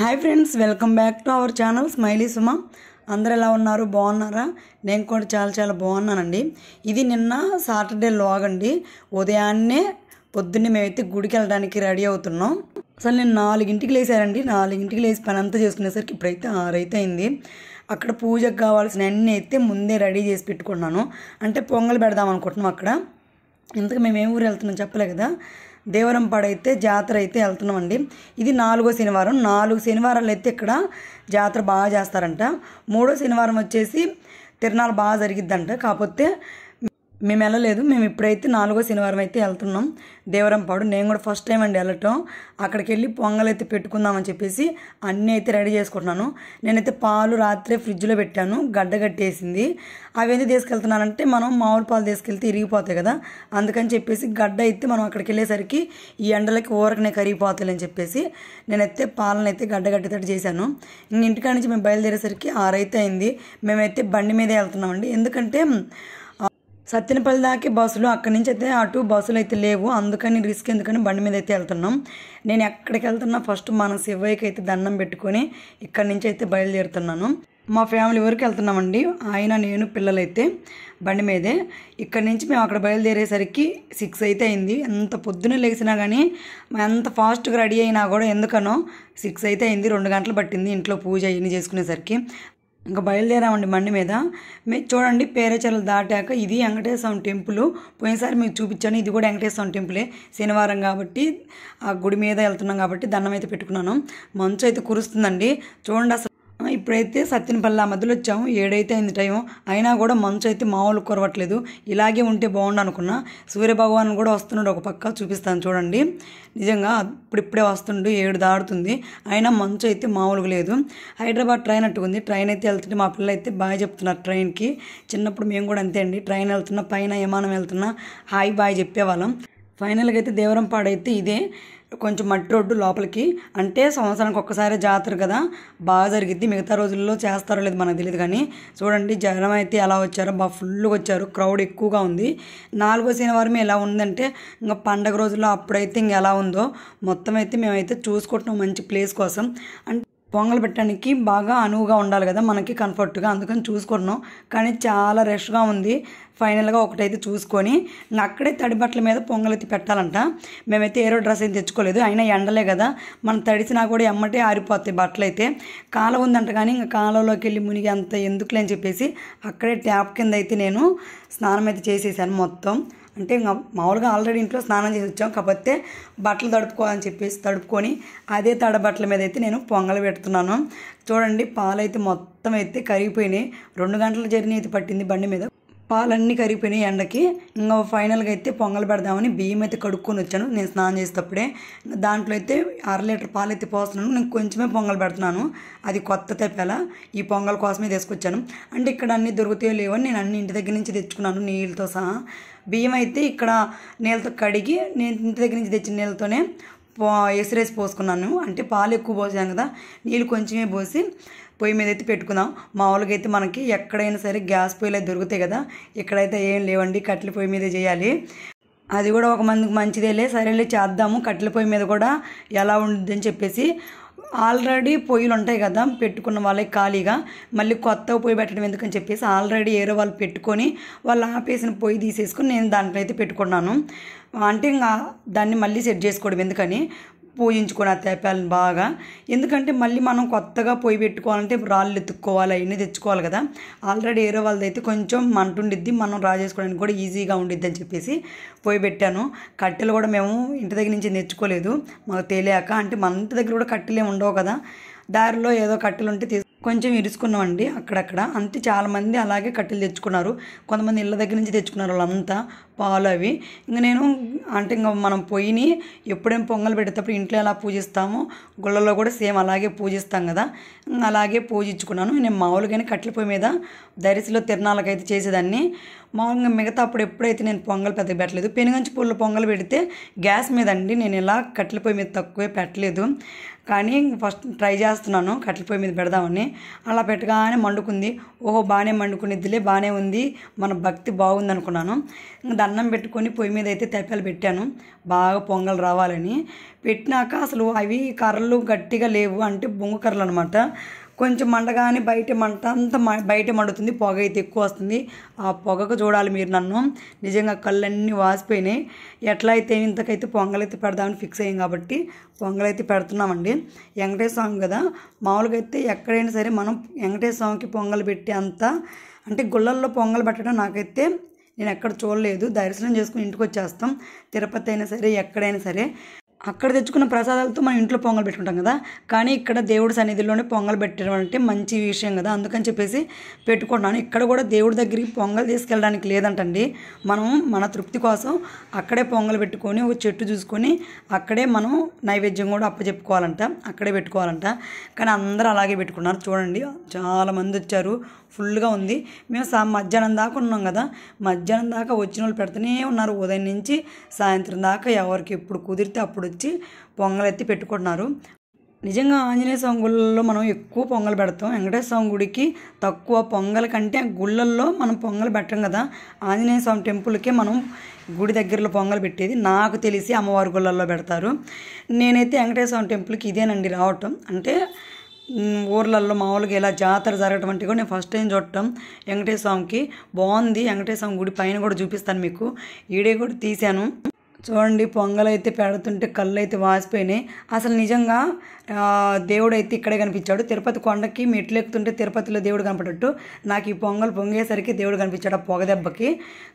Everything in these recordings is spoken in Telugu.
hi friends welcome back to our channel smiley Suma అందరు ఎలా ఉన్నారు బాగున్నారా నేను కూడా చాలా చాలా బాగున్నానండి ఇది నిన్న సాటర్డే లాగ్ అండి ఉదయాన్నే పొద్దున్నే మేమైతే గుడికి వెళ్ళడానికి రెడీ అవుతున్నాం అసలు నేను నాలుగింటికి లేసారండి నాలుగింటికి లేచి పని అంతా చేసుకునేసరికి ఇప్పుడైతే ఆరైతే అయింది అక్కడ పూజకు కావాల్సిన అన్నీ అయితే ముందే రెడీ చేసి పెట్టుకున్నాను అంటే పొంగల్ పెడదాం అనుకుంటున్నాం అక్కడ ఇంతకు మేము ఏ ఊరు వెళ్తున్నాం చెప్పలే కదా దేవరంపాడు అయితే జాతర అయితే వెళ్తున్నామండి ఇది నాలుగో శనివారం నాలుగు శనివారాలు అయితే ఇక్కడ జాతర బాగా చేస్తారంట మూడో శనివారం వచ్చేసి తిరణాలు బాగా జరిగిద్దంట కాకపోతే మేము వెళ్ళలేదు మేము ఇప్పుడైతే నాలుగో శనివారం అయితే వెళ్తున్నాం దేవరంపాడు నేను కూడా ఫస్ట్ టైం అండి వెళ్ళటం అక్కడికి వెళ్ళి పొంగలైతే పెట్టుకుందామని చెప్పేసి అన్నీ అయితే రెడీ చేసుకుంటున్నాను నేనైతే పాలు రాత్రే ఫ్రిడ్జ్లో పెట్టాను గడ్డ కట్టేసింది అవి ఎందుకు తీసుకెళ్తున్నానంటే మనం మామూలు పాలు తీసుకెళ్తే ఇరిగిపోతాయి కదా అందుకని చెప్పేసి గడ్డ అయితే మనం అక్కడికి వెళ్ళేసరికి ఈ ఎండలకి ఊరకనే కరిగిపోతాయి అని చెప్పేసి నేనైతే పాలను అయితే గడ్డ కట్టేటట్టు చేశాను ఇంటికాడ నుంచి మేము బయలుదేరేసరికి ఆరైతే అయింది మేమైతే బండి మీదే వెళ్తున్నామండి ఎందుకంటే సత్యనపల్లి దాకి బస్సులు అక్కడి నుంచి అయితే అటు బస్సులు అయితే లేవు అందుకని రిస్క్ ఎందుకని బండి మీద అయితే వెళ్తున్నాం నేను ఎక్కడికి వెళ్తున్నా ఫస్ట్ మన శివయ్యకి అయితే దండం పెట్టుకొని ఇక్కడి నుంచి అయితే బయలుదేరుతున్నాను మా ఫ్యామిలీ వరకు వెళ్తున్నామండి ఆయన నేను పిల్లలైతే బండి మీదే ఇక్కడి నుంచి మేము అక్కడ బయలుదేరేసరికి సిక్స్ అయితే అయింది ఎంత పొద్దున లేచినా కానీ ఎంత ఫాస్ట్గా రెడీ అయినా కూడా ఎందుకనో సిక్స్ అయితే అయింది రెండు గంటలు పట్టింది ఇంట్లో పూజ అవన్నీ చేసుకునేసరికి ఇంకా బయలుదేరామండి మండి మీద మీరు చూడండి పేరచర్లు దాటాక ఇది వెంకటేశ్వరం టెంపుల్ పోయినసారి మీకు చూపించాను ఇది కూడా వెంకటేశ్వరం టెంపులే శనివారం కాబట్టి ఆ గుడి మీద వెళ్తున్నాం కాబట్టి దండం అయితే పెట్టుకున్నాను మంచు అయితే కురుస్తుందండి చూడండి అసలు ఇప్పుడైతే సత్యనపల్లి మధ్యలో వచ్చాము ఏడైతే అయింది టైం అయినా కూడా మంచు అయితే మామూలు కురవట్లేదు ఇలాగే ఉంటే బాగుండు అనుకున్నా సూర్యభగవాన్ కూడా వస్తున్నాడు ఒక పక్క చూపిస్తాను చూడండి నిజంగా ఇప్పుడిప్పుడే వస్తుండు ఏడు దాడుతుంది అయినా మంచు అయితే మామూలుగా లేదు హైదరాబాద్ ట్రైన్ అట్టుకుంది ట్రైన్ అయితే వెళ్తుంటే మా పిల్లలు అయితే బాగా చెప్తున్నారు ట్రైన్కి చిన్నప్పుడు మేము కూడా అంతే అండి ట్రైన్ వెళ్తున్నా పైన విమానం వెళ్తున్నా హాయ్ బాయ్ చెప్పేవాళ్ళం ఫైనల్గా అయితే దేవరంపాడైతే ఇదే కొంచెం మట్టి రోడ్డు లోపలికి అంటే సంవత్సరానికి ఒక్కసారి జాతర కదా బాగా జరిగిద్ది మిగతా రోజుల్లో చేస్తారో లేదు మనకు తెలియదు కానీ చూడండి జనం అయితే ఎలా వచ్చారో బాగా ఫుల్గా వచ్చారు క్రౌడ్ ఎక్కువగా ఉంది నాలుగో శనివారం ఎలా ఉందంటే ఇంకా పండగ రోజుల్లో అప్పుడైతే ఇంకా ఎలా ఉందో మొత్తం అయితే మేమైతే చూసుకుంటున్నాం మంచి ప్లేస్ కోసం అంటే పొంగలు పెట్టడానికి బాగా అనువుగా ఉండాలి కదా మనకి కంఫర్ట్గా అందుకని చూసుకున్నాం కానీ చాలా రష్గా ఉంది ఫైనల్గా ఒకటైతే చూసుకొని అక్కడే తడి బట్టల మీద అయితే పెట్టాలంట మేమైతే ఏరో డ్రెస్ ఏం తెచ్చుకోలేదు అయినా ఎండలే కదా మనం తడిసినా కూడా ఎమ్మటే ఆరిపోతాయి బట్టలు అయితే కాల ఉందంట కానీ ఇంకా కాలంలోకి వెళ్ళి మునిగి అంత ఎందుకులే అని చెప్పేసి అక్కడే ట్యాప్ కింద అయితే నేను స్నానం అయితే చేసేసాను మొత్తం అంటే ఇంకా మామూలుగా ఆల్రెడీ ఇంట్లో స్నానం చేసి వచ్చాం కాకపోతే బట్టలు తడుపుకోవాలని చెప్పేసి తడుపుకొని అదే తడ బట్టల మీద అయితే నేను పొంగలు పెడుతున్నాను చూడండి పాలు అయితే మొత్తం అయితే కరిగిపోయినాయి రెండు గంటల జర్నీ అయితే పట్టింది బండి మీద పాలన్నీ కరిగిపోయినాయి ఎండకి ఇంకా ఫైనల్గా అయితే పొంగలు పెడదామని బియ్యం అయితే కడుక్కొని వచ్చాను నేను స్నానం చేసేటప్పుడే దాంట్లో అయితే అర లీటర్ పాలు అయితే పోస్తున్నాను నేను కొంచెమే పొంగలు పెడుతున్నాను అది కొత్త తెప్పేలా ఈ పొంగల్ కోసమే తీసుకొచ్చాను అంటే ఇక్కడ అన్నీ దొరుకుతాయో లేవని నేను అన్ని ఇంటి దగ్గర నుంచి తెచ్చుకున్నాను నీళ్ళతో సహా బియ్యం అయితే ఇక్కడ నీళ్ళతో కడిగి నేను ఇంటి దగ్గర నుంచి తెచ్చిన నీళ్ళతోనే ఎసరేసి పోసుకున్నాను అంటే పాలు ఎక్కువ పోసాను కదా నీళ్ళు కొంచెమే పోసి పొయ్యి మీద అయితే పెట్టుకుందాం మామూలుగా అయితే మనకి ఎక్కడైనా సరే గ్యాస్ పొయ్యిలు దొరుకుతాయి కదా ఇక్కడైతే ఏం లేవండి కట్టెల పొయ్యి మీద చేయాలి అది కూడా ఒక మందికి మంచిదేలే సరేలే చేద్దాము కట్టెల పొయ్యి మీద కూడా ఎలా అని చెప్పేసి ఆల్రెడీ పొయ్యిలు ఉంటాయి కదా పెట్టుకున్న వాళ్ళకి ఖాళీగా మళ్ళీ కొత్త పొయ్యి పెట్టడం ఎందుకని చెప్పేసి ఆల్రెడీ ఏరో వాళ్ళు పెట్టుకొని వాళ్ళు ఆపేసిన పొయ్యి తీసేసుకుని నేను దాంట్లో అయితే పెట్టుకున్నాను అంటే ఇంకా దాన్ని మళ్ళీ సెట్ చేసుకోవడం ఎందుకని పూజించుకొని ఆ తేపాలను బాగా ఎందుకంటే మళ్ళీ మనం కొత్తగా పొయ్యి పెట్టుకోవాలంటే రాళ్ళు ఎత్తుక్కోవాలి అవన్నీ తెచ్చుకోవాలి కదా ఆల్రెడీ ఏరో వాళ్ళదైతే కొంచెం మంట ఉండిద్ది మనం రా చేసుకోవడానికి కూడా ఈజీగా ఉండిద్ది అని చెప్పేసి పోయి పెట్టాను కట్టెలు కూడా మేము ఇంటి దగ్గర నుంచి తెచ్చుకోలేదు మాకు తెలియక అంటే మన ఇంటి దగ్గర కూడా కట్టెలు ఉండవు కదా దారిలో ఏదో కట్టెలు ఉంటే కొంచెం ఇరుచుకున్నామండి అక్కడక్కడ అంతే చాలామంది అలాగే కట్టెలు తెచ్చుకున్నారు కొంతమంది ఇళ్ళ దగ్గర నుంచి తెచ్చుకున్నారు వాళ్ళంతా పాలు అవి ఇంకా నేను అంటే ఇంకా మనం పొయ్యిని ఎప్పుడైనా పొంగల్ పెట్టేటప్పుడు ఇంట్లో ఎలా పూజిస్తామో గుళ్ళలో కూడా సేమ్ అలాగే పూజిస్తాం కదా అలాగే పూజించుకున్నాను నేను మామూలుగానే కట్టెల పొయ్యి మీద దరిసిలో తిరణాలకైతే చేసేదాన్ని మామూలుగా మిగతా అప్పుడు ఎప్పుడైతే నేను పొంగల్ పెద్దగా పెట్టలేదు పెనుగంచి పూలు పొంగల్ పెడితే గ్యాస్ మీద అండి నేను ఇలా కట్టెల పొయ్యి మీద తక్కువే పెట్టలేదు కానీ ఫస్ట్ ట్రై చేస్తున్నాను కట్టెల పొయ్యి మీద పెడదామని అలా పెట్టగానే మండుకుంది ఓహో బాగానే మండుకునిద్దిలే బాగానే ఉంది మన భక్తి బాగుంది అనుకున్నాను దండం పెట్టుకొని పొయ్యి మీద అయితే తెప్పలు పెట్టాను బాగా పొంగల్ రావాలని పెట్టినాక అసలు అవి కర్రలు గట్టిగా లేవు అంటే బొంగు కర్రలు అనమాట కొంచెం మండగానే బయట మంట అంత బయట మండుతుంది పొగ అయితే ఎక్కువ వస్తుంది ఆ పొగకు చూడాలి మీరు నన్ను నిజంగా కళ్ళన్నీ వాసిపోయినాయి ఎట్లా అయితే ఇంతకైతే పొంగలైతే పెడదామని ఫిక్స్ అయ్యాం కాబట్టి పొంగలైతే పెడుతున్నామండి వెంకటేశ్వర స్వామి కదా మామూలుగా అయితే ఎక్కడైనా సరే మనం వెంకటేశ్వర స్వామికి పొంగలు పెట్టి అంత అంటే గుళ్ళల్లో పొంగలు పెట్టడం నాకైతే నేను ఎక్కడ చూడలేదు దర్శనం చేసుకుని ఇంటికి వచ్చేస్తాం తిరుపతి అయినా సరే ఎక్కడైనా సరే అక్కడ తెచ్చుకున్న ప్రసాదాలతో మనం ఇంట్లో పొంగల్ పెట్టుకుంటాం కదా కానీ ఇక్కడ దేవుడి సన్నిధిలోనే పొంగల్ పెట్టడం అంటే మంచి విషయం కదా అందుకని చెప్పేసి పెట్టుకుంటున్నాను ఇక్కడ కూడా దేవుడి దగ్గరికి పొంగల్ తీసుకెళ్ళడానికి లేదంటండి మనం మన తృప్తి కోసం అక్కడే పొంగల్ పెట్టుకొని ఒక చెట్టు చూసుకొని అక్కడే మనం నైవేద్యం కూడా అప్పచెప్పుకోవాలంట అక్కడే పెట్టుకోవాలంట కానీ అందరూ అలాగే పెట్టుకున్నారు చూడండి చాలామంది వచ్చారు ఫుల్గా ఉంది మేము సా మధ్యాహ్నం దాకా ఉన్నాం కదా మధ్యాహ్నం దాకా వచ్చిన వాళ్ళు పెడుతూనే ఉన్నారు ఉదయం నుంచి సాయంత్రం దాకా ఎవరికి ఎప్పుడు కుదిరితే అప్పుడు వచ్చి పొంగలు ఎత్తి పెట్టుకుంటున్నారు నిజంగా ఆంజనేయ స్వామి గుళ్ళల్లో మనం ఎక్కువ పొంగలు పెడతాం వెంకటేశ్వర స్వామి గుడికి తక్కువ పొంగల్ కంటే గుళ్ళల్లో మనం పొంగల్ పెట్టం కదా ఆంజనేయ స్వామి టెంపుల్కే మనం గుడి దగ్గరలో పొంగలు పెట్టేది నాకు తెలిసి అమ్మవారి గుళ్ళల్లో పెడతారు నేనైతే వెంకటేశ్వర స్వామి టెంపుల్కి ఇదేనండి రావటం అంటే ఊర్లలో మామూలుగా ఇలా జాతర జరగటం అంటే కూడా నేను ఫస్ట్ టైం చూడటం వెంకటేశ్వర స్వామికి బాగుంది వెంకటేశ్వర స్వామి గుడి పైన కూడా చూపిస్తాను మీకు ఈడే కూడా తీశాను చూడండి పొంగలైతే పెడుతుంటే కళ్ళు అయితే వాసిపోయినాయి అసలు నిజంగా దేవుడు అయితే ఇక్కడే కనిపించాడు తిరుపతి కొండకి మెట్లెక్కుతుంటే తిరుపతిలో దేవుడు కనపడట్టు నాకు ఈ పొంగల్ పొంగేసరికి దేవుడు కనిపించాడు ఆ పొగ దెబ్బకి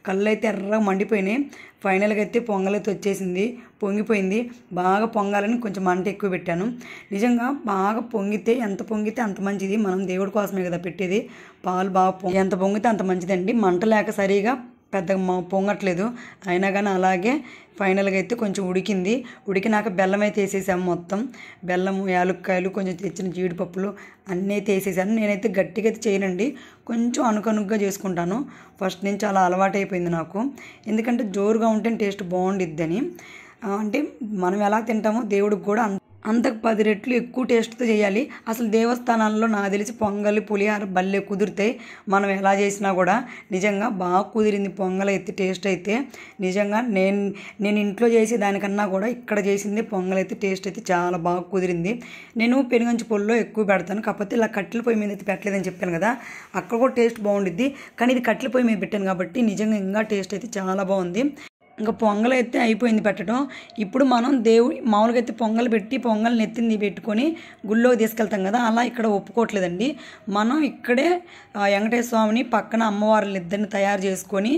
కళ్ళు అయితే ఎర్రగా మండిపోయినాయి ఫైనల్గా అయితే పొంగలైతే వచ్చేసింది పొంగిపోయింది బాగా పొంగాలని కొంచెం మంట ఎక్కువ పెట్టాను నిజంగా బాగా పొంగితే ఎంత పొంగితే అంత మంచిది మనం దేవుడి కోసమే కదా పెట్టేది పాలు బాగా ఎంత పొంగితే అంత మంచిదండి మంట లేక సరిగా పెద్దగా పొంగట్లేదు అయినా కానీ అలాగే ఫైనల్గా అయితే కొంచెం ఉడికింది ఉడికినాక బెల్లం అయితే వేసేసాము మొత్తం బెల్లం యాలుక్కాయలు కొంచెం తెచ్చిన జీడిపప్పులు అన్నీ అయితే వేసేసాను నేనైతే గట్టిగా అయితే చేయనండి కొంచెం అనుకనుగ్గా చేసుకుంటాను ఫస్ట్ నుంచి అలా అలవాటైపోయింది నాకు ఎందుకంటే జోరుగా ఉంటే టేస్ట్ బాగుండిద్దని అంటే మనం ఎలా తింటామో దేవుడికి కూడా అంత అంతకు పది రెట్లు ఎక్కువ టేస్ట్తో చేయాలి అసలు దేవస్థానాల్లో నాకు తెలిసి పొంగలి పులిహార బల్లె కుదిరితే మనం ఎలా చేసినా కూడా నిజంగా బాగా కుదిరింది పొంగల్ అయితే టేస్ట్ అయితే నిజంగా నేను నేను ఇంట్లో చేసే దానికన్నా కూడా ఇక్కడ చేసింది పొంగల్ అయితే టేస్ట్ అయితే చాలా బాగా కుదిరింది నేను పెనుగంచి పొల్లో ఎక్కువ పెడతాను కాకపోతే ఇలా కట్టెల పొయ్యి మీద అయితే పెట్టలేదని చెప్పాను కదా అక్కడ కూడా టేస్ట్ బాగుండిద్ది కానీ ఇది కట్టెల పొయ్యి మీద పెట్టాను కాబట్టి నిజంగా ఇంకా టేస్ట్ అయితే చాలా బాగుంది ఇంకా పొంగల్ అయితే అయిపోయింది పెట్టడం ఇప్పుడు మనం దేవుడి మామూలుగా అయితే పొంగల్ పెట్టి పొంగల్ నెత్తింది పెట్టుకొని గుళ్ళోకి తీసుకెళ్తాం కదా అలా ఇక్కడ ఒప్పుకోవట్లేదండి మనం ఇక్కడే వెంకటేశ్వర స్వామిని పక్కన అమ్మవారి ఇద్దరిని తయారు చేసుకొని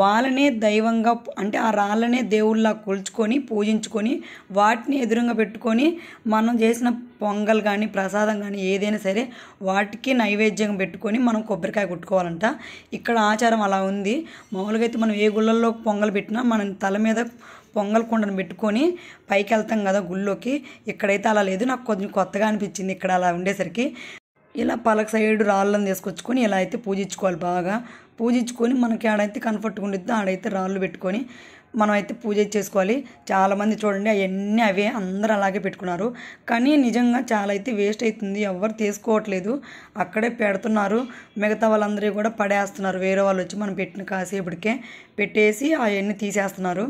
వాళ్ళనే దైవంగా అంటే ఆ రాళ్ళనే దేవుళ్ళ కొలుచుకొని పూజించుకొని వాటిని ఎదురుగా పెట్టుకొని మనం చేసిన పొంగల్ కానీ ప్రసాదం కానీ ఏదైనా సరే వాటికి నైవేద్యం పెట్టుకొని మనం కొబ్బరికాయ కొట్టుకోవాలంట ఇక్కడ ఆచారం అలా ఉంది మామూలుగా అయితే మనం ఏ గుళ్ళల్లో పొంగల్ పెట్టినా మనం తల మీద పొంగల్ కుండను పెట్టుకొని పైకి వెళ్తాం కదా గుళ్ళోకి ఇక్కడైతే అలా లేదు నాకు కొంచెం కొత్తగా అనిపించింది ఇక్కడ అలా ఉండేసరికి ఇలా పలక సైడ్ రాళ్ళను తీసుకొచ్చుకొని ఇలా అయితే పూజించుకోవాలి బాగా పూజించుకొని మనకి ఆడైతే కంఫర్ట్గా ఉండిద్దో ఆడైతే రాళ్ళు పెట్టుకొని మనం అయితే పూజ చేసుకోవాలి చాలామంది చూడండి అవన్నీ అవే అందరూ అలాగే పెట్టుకున్నారు కానీ నిజంగా చాలా అయితే వేస్ట్ అవుతుంది ఎవరు తీసుకోవట్లేదు అక్కడే పెడుతున్నారు మిగతా వాళ్ళందరూ కూడా పడేస్తున్నారు వేరే వాళ్ళు వచ్చి మనం పెట్టిన కాసేపటికే పెట్టేసి అవన్నీ తీసేస్తున్నారు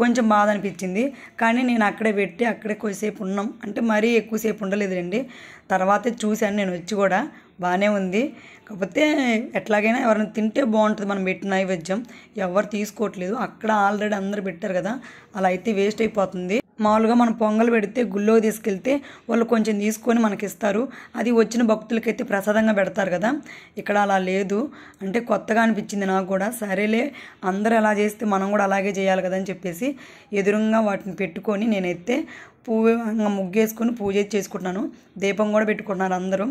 కొంచెం బాధ అనిపించింది కానీ నేను అక్కడే పెట్టి అక్కడే కొద్దిసేపు ఉన్నాం అంటే మరీ ఎక్కువసేపు ఉండలేదండి తర్వాతే చూశాను నేను వచ్చి కూడా బాగానే ఉంది కాకపోతే ఎట్లాగైనా ఎవరైనా తింటే బాగుంటుంది మనం పెట్టిన నైవేద్యం ఎవరు తీసుకోవట్లేదు అక్కడ ఆల్రెడీ అందరు పెట్టారు కదా అలా అయితే వేస్ట్ అయిపోతుంది మామూలుగా మనం పొంగల్ పెడితే గుళ్ళో తీసుకెళ్తే వాళ్ళు కొంచెం తీసుకొని మనకి ఇస్తారు అది వచ్చిన భక్తులకైతే ప్రసాదంగా పెడతారు కదా ఇక్కడ అలా లేదు అంటే కొత్తగా అనిపించింది నాకు కూడా సరేలే అందరూ ఎలా చేస్తే మనం కూడా అలాగే చేయాలి కదా అని చెప్పేసి ఎదురుగా వాటిని పెట్టుకొని నేనైతే పువ్వు ముగ్గేసుకుని పూజ చేసుకుంటున్నాను దీపం కూడా పెట్టుకుంటున్నారు అందరూ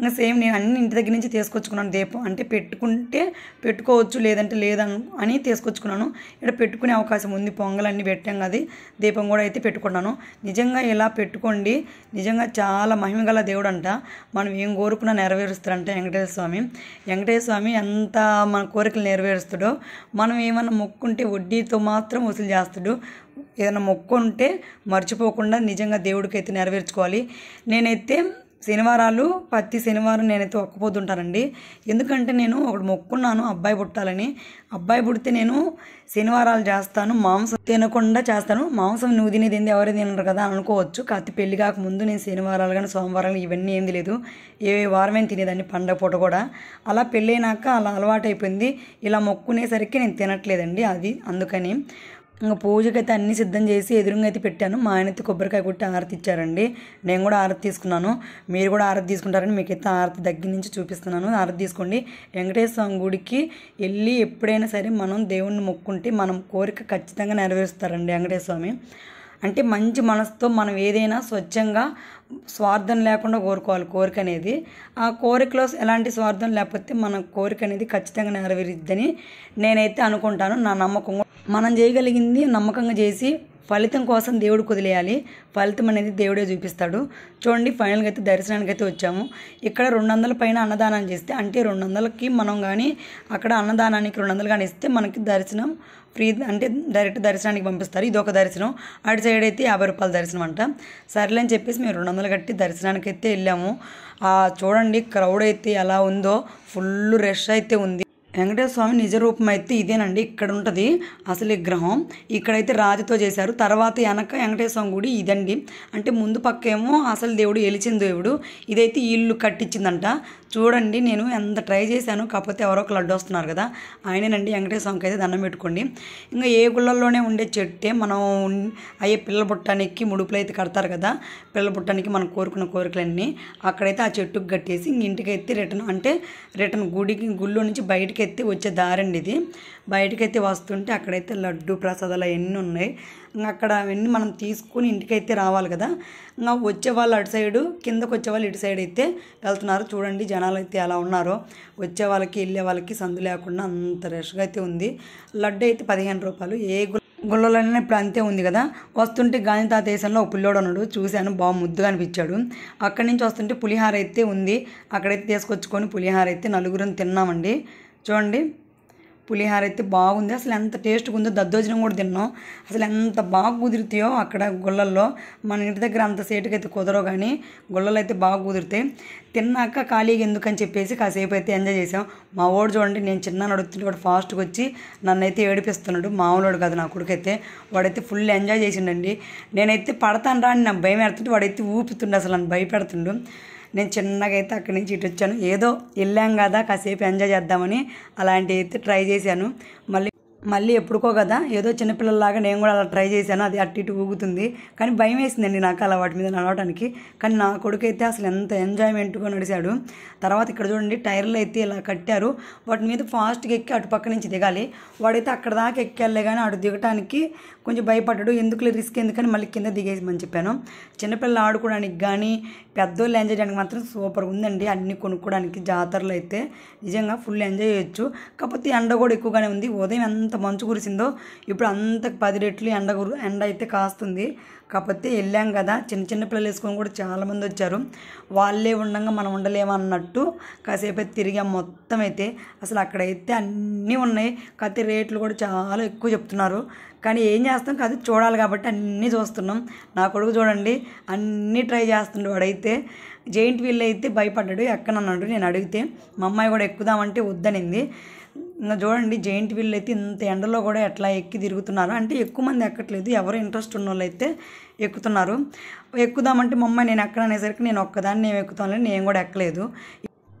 ఇంకా సేమ్ నేను అన్ని ఇంటి దగ్గర నుంచి తీసుకొచ్చుకున్నాను దీపం అంటే పెట్టుకుంటే పెట్టుకోవచ్చు లేదంటే లేద అని తీసుకొచ్చుకున్నాను ఇక్కడ పెట్టుకునే అవకాశం ఉంది పొంగల్ అన్నీ పెట్టాం అది దీపం కూడా అయితే పెట్టుకున్నాను నిజంగా ఇలా పెట్టుకోండి నిజంగా చాలా గల దేవుడు అంట మనం ఏం కోరుకున్నా నెరవేరుస్తాడంట వెంకటేశ్వర స్వామి వెంకటేశ్వర స్వామి ఎంత మన కోరికలు నెరవేరుస్తాడో మనం ఏమన్నా మొక్కుంటే వడ్డీతో మాత్రం వసూలు చేస్తాడు ఏదైనా మొక్కుంటే మర్చిపోకుండా నిజంగా దేవుడికైతే నెరవేర్చుకోవాలి నేనైతే శనివారాలు ప్రతి శనివారం నేనైతే ఒక్కపోతుంటానండి ఎందుకంటే నేను ఒకటి మొక్కున్నాను అబ్బాయి పుట్టాలని అబ్బాయి పుడితే నేను శనివారాలు చేస్తాను మాంసం తినకుండా చేస్తాను మాంసం నువ్వు తినేది ఏంది ఎవరు తినరు కదా అనుకోవచ్చు కాకపోతే పెళ్లి కాకముందు నేను శనివారాలు కానీ సోమవారాలు ఇవన్నీ ఏంది లేదు ఏ వారమైనా తినేదాన్ని పండగ పూట కూడా అలా పెళ్ళైనాక అలా అలవాటైపోయింది ఇలా మొక్కునేసరికి నేను తినట్లేదండి అది అందుకని ఇంకా పూజకైతే అన్నీ సిద్ధం చేసి ఎదురుగా అయితే పెట్టాను మా ఆయనైతే కొబ్బరికాయ కొట్టి ఆరతి ఇచ్చారండి నేను కూడా ఆరతి తీసుకున్నాను మీరు కూడా ఆరతి తీసుకుంటారని మీకైతే ఆరతి దగ్గర నుంచి చూపిస్తున్నాను ఆరతి తీసుకోండి వెంకటేశ్వర స్వామి గుడికి వెళ్ళి ఎప్పుడైనా సరే మనం దేవుణ్ణి మొక్కుంటే మనం కోరిక ఖచ్చితంగా నెరవేరుస్తారండి వెంకటేశ్వర స్వామి అంటే మంచి మనసుతో మనం ఏదైనా స్వచ్ఛంగా స్వార్థం లేకుండా కోరుకోవాలి కోరిక అనేది ఆ కోరికలో ఎలాంటి స్వార్థం లేకపోతే మన కోరిక అనేది ఖచ్చితంగా నెరవేరుద్దని నేనైతే అనుకుంటాను నా నమ్మకం మనం చేయగలిగింది నమ్మకంగా చేసి ఫలితం కోసం దేవుడు కుదిలేయాలి ఫలితం అనేది దేవుడే చూపిస్తాడు చూడండి ఫైనల్గా అయితే దర్శనానికి అయితే వచ్చాము ఇక్కడ రెండు వందల పైన అన్నదానం చేస్తే అంటే రెండు వందలకి మనం కానీ అక్కడ అన్నదానానికి రెండు వందలు కానీ ఇస్తే మనకి దర్శనం ఫ్రీ అంటే డైరెక్ట్ దర్శనానికి పంపిస్తారు ఇది ఒక దర్శనం అటు సైడ్ అయితే యాభై రూపాయల దర్శనం అంట సర్లే అని చెప్పేసి మేము రెండు వందలు కట్టి దర్శనానికి అయితే వెళ్ళాము చూడండి క్రౌడ్ అయితే ఎలా ఉందో ఫుల్ రష్ అయితే ఉంది వెంకటేశ్వర స్వామి నిజ రూపం అయితే ఇదేనండి ఇక్కడ ఉంటుంది అసలు విగ్రహం ఇక్కడైతే రాజుతో చేశారు తర్వాత వెనక వెంకటేశ్వర స్వామి గుడి ఇదండి అంటే ముందు పక్క ఏమో అసలు దేవుడు ఎలిచిన దేవుడు ఇదైతే ఇల్లు కట్టించిందంట చూడండి నేను ఎంత ట్రై చేశాను కాకపోతే ఎవరో ఒక లడ్డు వస్తున్నారు కదా ఆయనేనండి వెంకటేశ్వర స్వామికి అయితే దండం పెట్టుకోండి ఇంకా ఏ గుళ్ళల్లోనే ఉండే చెట్టే మనం అయ్యే పిల్లల పుట్టానికి ముడుపులు అయితే కడతారు కదా పిల్లల పుట్టానికి మనం కోరుకున్న కోరికలన్నీ అక్కడైతే ఆ చెట్టుకు కట్టేసి ఇంటికి ఎత్తి రిటర్న్ అంటే రిటర్న్ గుడికి గుళ్ళో నుంచి బయటకు ఎత్తి వచ్చే దారండి ఇది బయటకు ఎత్తి వస్తుంటే అక్కడైతే లడ్డు ప్రసాదాలు అవన్నీ ఉన్నాయి అక్కడ అవన్నీ మనం తీసుకుని ఇంటికైతే రావాలి కదా ఇంకా వచ్చేవాళ్ళు అటు సైడు కిందకు వచ్చేవాళ్ళు ఇటు సైడ్ అయితే వెళ్తున్నారు చూడండి జనాలు అయితే ఎలా ఉన్నారో వచ్చే వాళ్ళకి వెళ్ళే వాళ్ళకి సందు లేకుండా అంత రష్గా అయితే ఉంది లడ్డు అయితే పదిహేను రూపాయలు ఏ గుళ్ళలోనే ఇప్పుడు అంతే ఉంది కదా వస్తుంటే గాంధీ తా దేశంలో ఒక పుల్లోడు ఉన్నాడు చూశాను బాగా ముద్దుగా అనిపించాడు అక్కడి నుంచి వస్తుంటే పులిహార అయితే ఉంది అక్కడైతే తీసుకొచ్చుకొని పులిహార అయితే నలుగురం తిన్నామండి చూడండి పులిహార అయితే బాగుంది అసలు ఎంత టేస్ట్గా ఉందో దద్దోజనం కూడా తిన్నాం అసలు ఎంత బాగా కుదిరితాయో అక్కడ గుళ్ళల్లో మన ఇంటి దగ్గర అంత సేటుకైతే అయితే కుదరవు కానీ గుళ్ళలో అయితే బాగా కుదిరితే తిన్నాక ఖాళీగా ఎందుకని చెప్పేసి కాసేపు అయితే ఎంజాయ్ చేసాం మా ఓడు చూడండి నేను చిన్న నడుతుంటే వాడు ఫాస్ట్గా వచ్చి నన్నైతే ఏడిపిస్తున్నాడు మామూలుడు కాదు నా కొడుకైతే వాడైతే ఫుల్ ఎంజాయ్ చేసిండండి నేనైతే పడతాను రా అని నా భయం పెడుతుంటే వాడైతే ఊపుతుండే అసలు నన్ను భయపెడుతుండు నేను చిన్నగా అయితే అక్కడి నుంచి ఇటు వచ్చాను ఏదో వెళ్ళాం కదా కాసేపు ఎంజాయ్ చేద్దామని అలాంటివి అయితే ట్రై చేశాను మళ్ళీ మళ్ళీ ఎప్పుడుకో కదా ఏదో చిన్నపిల్లలాగా నేను కూడా అలా ట్రై చేశాను అది అటు ఇటు ఊగుతుంది కానీ భయం వేసిందండి నాకు అలా వాటి మీద నడవడానికి కానీ నా కొడుకు అయితే అసలు ఎంత ఎంజాయ్మెంట్గా నడిచాడు తర్వాత ఇక్కడ చూడండి టైర్లు అయితే ఇలా కట్టారు వాటి మీద ఫాస్ట్గా ఎక్కి అటు పక్క నుంచి దిగాలి వాడైతే అక్కడ దాకా ఎక్కాలే కానీ అటు దిగడానికి కొంచెం భయపడ్డాడు ఎందుకు రిస్క్ ఎందుకని మళ్ళీ కింద దిగేసి చెప్పాను చిన్నపిల్లలు ఆడుకోవడానికి కానీ పెద్దోళ్ళు ఎంజాయ్ చేయడానికి మాత్రం సూపర్ ఉందండి అన్ని కొనుక్కోవడానికి జాతరలో అయితే నిజంగా ఫుల్ ఎంజాయ్ చేయొచ్చు కాకపోతే ఎండ కూడా ఎక్కువగానే ఉంది ఉదయం ఎంత మంచు కురిసిందో ఇప్పుడు అంత పది రెట్లు ఎండ ఎండ అయితే కాస్తుంది కాకపోతే వెళ్ళాం కదా చిన్న చిన్న పిల్లలు వేసుకొని కూడా చాలామంది వచ్చారు వాళ్ళే ఉండగా మనం ఉండలేమన్నట్టు కాసేపు అయితే తిరిగాం మొత్తం అయితే అసలు అక్కడైతే అన్నీ ఉన్నాయి కాకపోతే రేట్లు కూడా చాలా ఎక్కువ చెప్తున్నారు కానీ ఏం చేస్తాం కాదు చూడాలి కాబట్టి అన్నీ చూస్తున్నాం నా కొడుకు చూడండి అన్నీ ట్రై చేస్తుండే వాడైతే జెయింట్ వీల్ అయితే భయపడ్డాడు ఎక్కనన్నాడు నేను అడిగితే మా అమ్మాయి కూడా ఎక్కుదామంటే వద్దనింది ఇంకా చూడండి జైంట్ వీల్ అయితే ఇంత ఎండలో కూడా ఎట్లా ఎక్కి తిరుగుతున్నారు అంటే ఎక్కువ మంది ఎక్కట్లేదు ఎవరు ఇంట్రెస్ట్ ఉన్న వాళ్ళు అయితే ఎక్కుతున్నారు ఎక్కుదామంటే మమ్మ నేను ఎక్కడనేసరికి నేను ఒక్కదాన్ని నేను ఎక్కుతాను నేను కూడా ఎక్కలేదు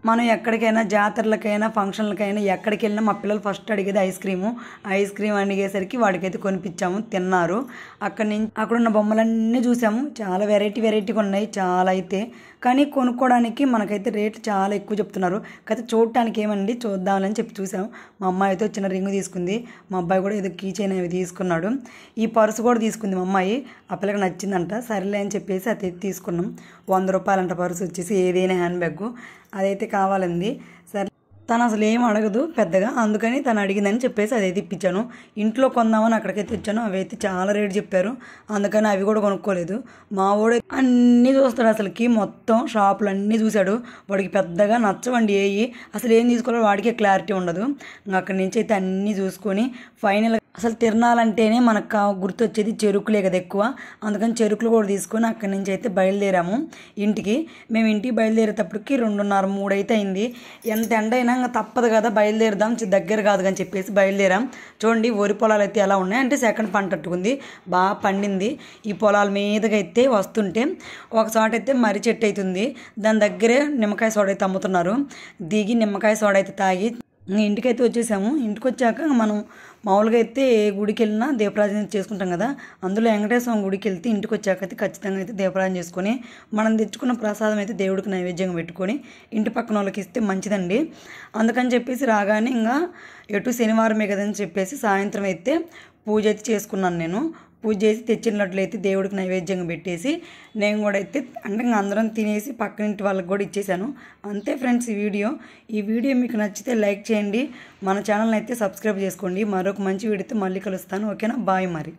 మనం ఎక్కడికైనా జాతరలకైనా ఫంక్షన్లకైనా ఎక్కడికి వెళ్ళినా మా పిల్లలు ఫస్ట్ అడిగేది ఐస్ క్రీము ఐస్ క్రీమ్ అడిగేసరికి వాడికైతే కొనిపించాము తిన్నారు అక్కడ నుంచి అక్కడ ఉన్న బొమ్మలన్నీ చూసాము చాలా వెరైటీ వెరైటీగా ఉన్నాయి చాలా అయితే కానీ కొనుక్కోవడానికి మనకైతే రేట్లు చాలా ఎక్కువ చెప్తున్నారు కాకపోతే చూడటానికి ఏమండి చూద్దామని చెప్పి చూసాము మా అమ్మాయి అయితే చిన్న రింగ్ తీసుకుంది మా అబ్బాయి కూడా ఏదో కీ చైన్ అవి తీసుకున్నాడు ఈ పర్సు కూడా తీసుకుంది మా అమ్మాయి ఆ పిల్లకి నచ్చిందంట సరేలే అని చెప్పేసి అది తీసుకున్నాం వంద రూపాయలంట పర్సు వచ్చేసి ఏదైనా హ్యాండ్ బ్యాగ్ అదైతే కావాలండి సరే తను అసలు ఏం అడగదు పెద్దగా అందుకని తను అడిగిందని చెప్పేసి అదే ఇప్పించాను ఇంట్లో కొందామని అక్కడికైతే ఇచ్చాను అవి అయితే చాలా రేటు చెప్పారు అందుకని అవి కూడా కొనుక్కోలేదు మా వాడు అన్నీ చూస్తాడు అసలుకి మొత్తం షాపులు అన్నీ చూశాడు వాడికి పెద్దగా నచ్చవండి ఏవి అసలు ఏం తీసుకోవాలో వాడికే క్లారిటీ ఉండదు అక్కడి నుంచి అయితే అన్నీ చూసుకొని ఫైనల్ అసలు తిరణాలంటేనే మనకు గుర్తొచ్చేది చెరుకులే కదా ఎక్కువ అందుకని చెరుకులు కూడా తీసుకొని అక్కడి నుంచి అయితే బయలుదేరాము ఇంటికి మేము ఇంటికి బయలుదేరేటప్పటికి రెండున్నర మూడు అయితే అయింది ఎంత ఎండ అయినా తప్పదు కదా బయలుదేరదాం దగ్గర కాదు అని చెప్పేసి బయలుదేరాం చూడండి వరి పొలాలు అయితే ఎలా ఉన్నాయి అంటే సెకండ్ పంట అట్టుకుంది బాగా పండింది ఈ పొలాల మీదగా అయితే వస్తుంటే ఒక చోట అయితే మర్రి చెట్టు అవుతుంది దాని దగ్గరే నిమ్మకాయ సోడ అయితే అమ్ముతున్నారు దిగి నిమ్మకాయ సోడ అయితే తాగి ఇంటికైతే వచ్చేసాము ఇంటికి వచ్చాక మనం మామూలుగా అయితే ఏ గుడికి వెళ్ళినా దీపారాజన చేసుకుంటాం కదా అందులో వెంకటేశ్వరం గుడికి వెళ్తే ఇంటికి వచ్చాక అయితే ఖచ్చితంగా అయితే దీపారాజన చేసుకొని మనం తెచ్చుకున్న ప్రసాదం అయితే దేవుడికి నైవేద్యంగా పెట్టుకొని ఇంటి పక్కన వాళ్ళకి ఇస్తే మంచిదండి అందుకని చెప్పేసి రాగానే ఇంకా ఎటు శనివారమే కదని చెప్పేసి సాయంత్రం అయితే పూజ అయితే చేసుకున్నాను నేను పూజ చేసి తెచ్చినట్లయితే దేవుడికి నైవేద్యంగా పెట్టేసి నేను కూడా అయితే అంటే అందరం తినేసి ఇంటి వాళ్ళకి కూడా ఇచ్చేసాను అంతే ఫ్రెండ్స్ ఈ వీడియో ఈ వీడియో మీకు నచ్చితే లైక్ చేయండి మన ఛానల్ని అయితే సబ్స్క్రైబ్ చేసుకోండి మరొక మంచి వీడియోతో మళ్ళీ కలుస్తాను ఓకేనా బాయ్ మరి